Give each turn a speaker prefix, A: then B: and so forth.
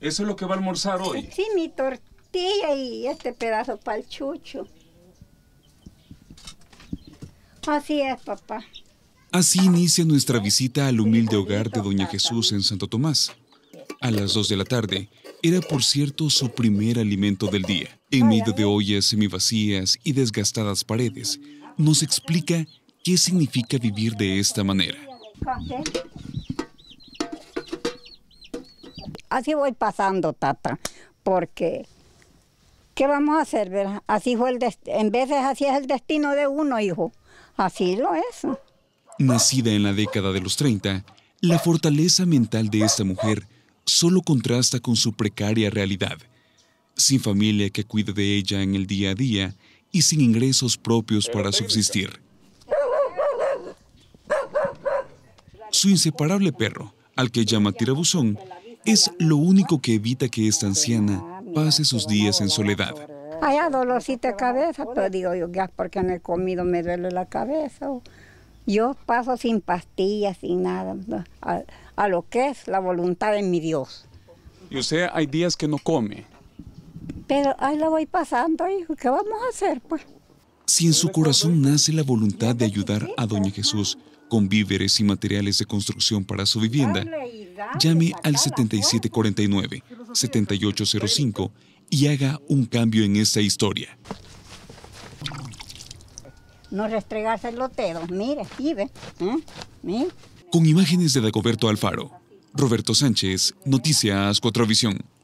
A: Eso es lo que va a almorzar hoy.
B: Sí, mi tortilla y este pedazo palchucho. Así es, papá.
A: Así inicia nuestra visita al humilde hogar de Doña Jesús en Santo Tomás. A las 2 de la tarde, era por cierto su primer alimento del día. En medio de ollas semivacías y desgastadas paredes, nos explica qué significa vivir de esta manera
B: así voy pasando, tata, porque ¿qué vamos a hacer? Verdad? Así fue el en veces así es el destino de uno, hijo. Así lo es.
A: Nacida en la década de los 30, la fortaleza mental de esta mujer solo contrasta con su precaria realidad. Sin familia que cuide de ella en el día a día y sin ingresos propios para subsistir. Su inseparable perro, al que llama tirabuzón, es lo único que evita que esta anciana pase sus días en soledad.
B: Hay dolorcita de cabeza, pero digo yo, ya porque no he comido me duele la cabeza. Yo paso sin pastillas, sin nada, a, lo que es la voluntad de mi Dios.
A: ¿Y sea, hay días que no come?
B: Pero ahí la voy pasando, hijo, ¿qué vamos a hacer, pues?
A: Si en su corazón nace la voluntad de ayudar a Doña Jesús, con víveres y materiales de construcción para su vivienda, llame al 7749-7805 y haga un cambio en esta historia.
B: No restregarse el mire, vive. ¿eh?
A: Con imágenes de Dagoberto Alfaro, Roberto Sánchez, Noticias Cuatrovisión.